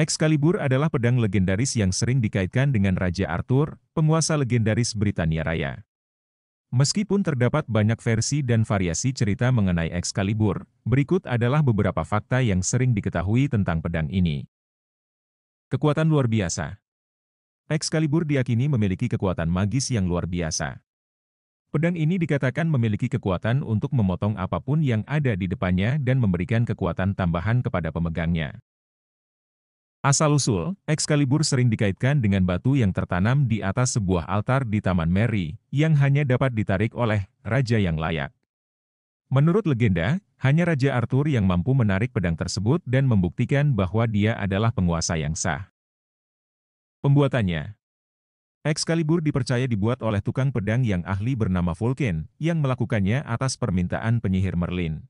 Excalibur adalah pedang legendaris yang sering dikaitkan dengan Raja Arthur, penguasa legendaris Britania Raya. Meskipun terdapat banyak versi dan variasi cerita mengenai Excalibur, berikut adalah beberapa fakta yang sering diketahui tentang pedang ini. Kekuatan luar biasa Excalibur diakini memiliki kekuatan magis yang luar biasa. Pedang ini dikatakan memiliki kekuatan untuk memotong apapun yang ada di depannya dan memberikan kekuatan tambahan kepada pemegangnya. Asal-usul, Excalibur sering dikaitkan dengan batu yang tertanam di atas sebuah altar di Taman Mary, yang hanya dapat ditarik oleh raja yang layak. Menurut legenda, hanya Raja Arthur yang mampu menarik pedang tersebut dan membuktikan bahwa dia adalah penguasa yang sah. Pembuatannya Excalibur dipercaya dibuat oleh tukang pedang yang ahli bernama Vulcan, yang melakukannya atas permintaan penyihir Merlin.